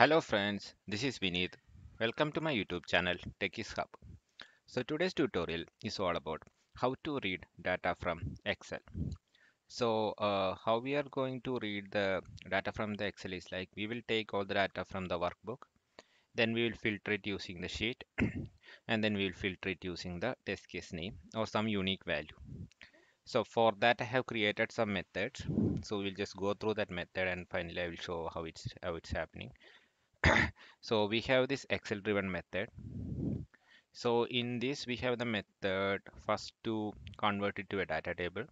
Hello friends, this is Vineet. Welcome to my YouTube channel Techies Hub. So today's tutorial is all about how to read data from Excel. So uh, how we are going to read the data from the Excel is like we will take all the data from the workbook, then we will filter it using the sheet, and then we will filter it using the test case name or some unique value. So for that I have created some methods. So we'll just go through that method and finally I will show how it's how it's happening. so we have this excel driven method so in this we have the method first to convert it to a data table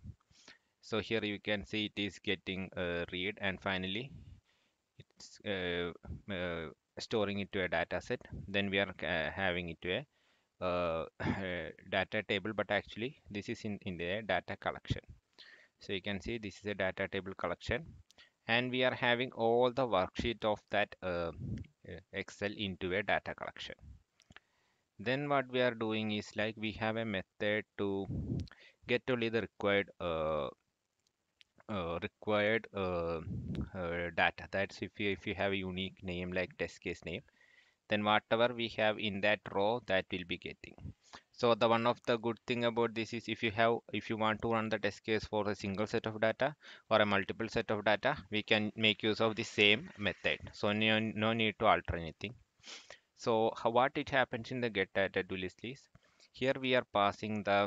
so here you can see it is getting a read and finally it's uh, uh, storing it to a data set then we are uh, having it to a uh, data table but actually this is in in the data collection so you can see this is a data table collection and we are having all the worksheet of that uh, excel into a data collection then what we are doing is like we have a method to get only the required uh, uh, required uh, uh, data that's if you if you have a unique name like test case name then whatever we have in that row that will be getting so the one of the good thing about this is if you have if you want to run the test case for a single set of data or a multiple set of data we can make use of the same method so no, no need to alter anything so how, what it happens in the get data do list is here we are passing the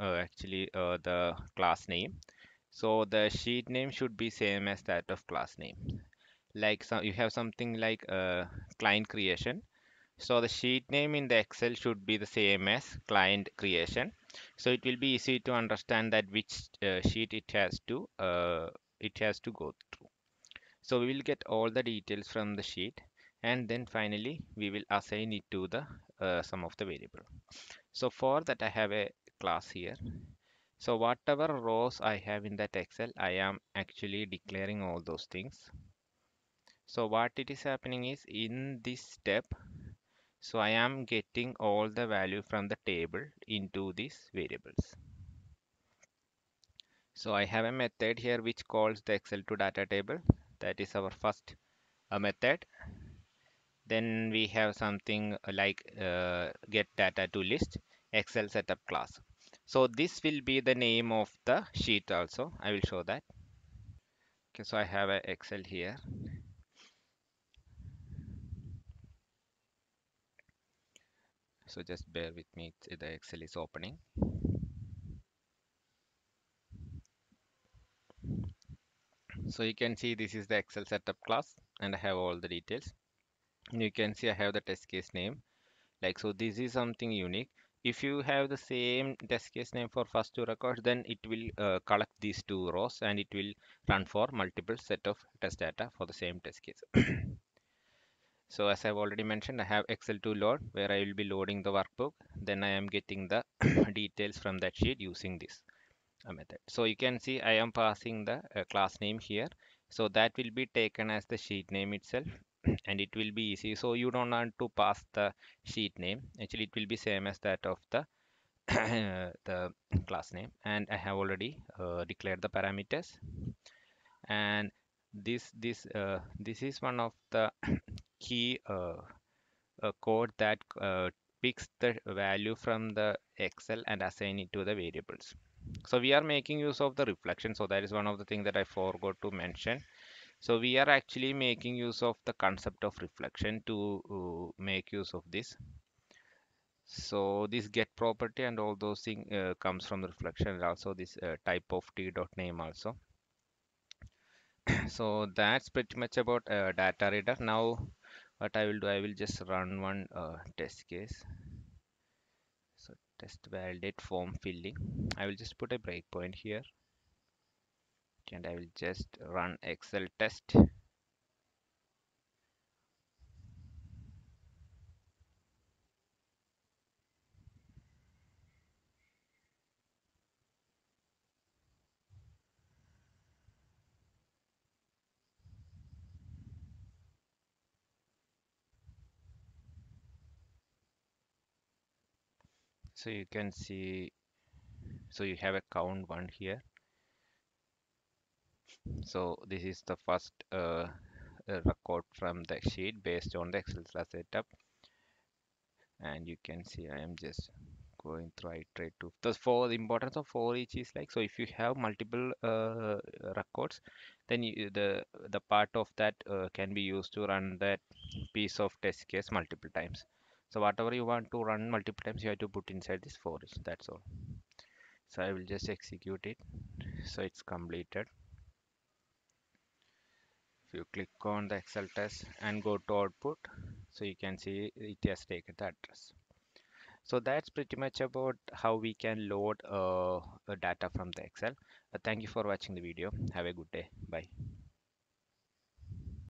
uh, actually uh, the class name so the sheet name should be same as that of class name like some you have something like uh, client creation so the sheet name in the Excel should be the same as client creation. So it will be easy to understand that which uh, sheet it has to uh, it has to go through. So we will get all the details from the sheet and then finally we will assign it to the uh, sum of the variable. So for that I have a class here. So whatever rows I have in that Excel I am actually declaring all those things. So what it is happening is in this step so I am getting all the value from the table into these variables. So I have a method here which calls the Excel to data table. That is our first uh, method. Then we have something uh, like uh, get data to list Excel setup class. So this will be the name of the sheet also. I will show that. Okay, so I have an Excel here so just bear with me the excel is opening so you can see this is the excel setup class and i have all the details you can see i have the test case name like so this is something unique if you have the same test case name for first two records then it will uh, collect these two rows and it will run for multiple set of test data for the same test case so as I've already mentioned I have Excel to load where I will be loading the workbook then I am getting the details from that sheet using this uh, method so you can see I am passing the uh, class name here so that will be taken as the sheet name itself and it will be easy so you don't want to pass the sheet name actually it will be same as that of the the class name and I have already uh, declared the parameters and this this uh, this is one of the key uh, code that uh, picks the value from the Excel and assign it to the variables. So we are making use of the reflection. So that is one of the things that I forgot to mention. So we are actually making use of the concept of reflection to uh, make use of this. So this get property and all those things uh, comes from reflection and also this uh, type of t dot name also. so that's pretty much about uh, data reader. Now what I will do I will just run one uh, test case so test validate form filling I will just put a breakpoint here and I will just run Excel test so you can see so you have a count one here so this is the first uh, uh, record from the sheet based on the excel class setup and you can see i am just going through iterate to the for the importance of for each is like so if you have multiple uh, records then you, the the part of that uh, can be used to run that piece of test case multiple times so whatever you want to run multiple times you have to put inside this for each that's all so i will just execute it so it's completed if you click on the excel test and go to output so you can see it has taken the address so that's pretty much about how we can load uh, data from the excel uh, thank you for watching the video have a good day bye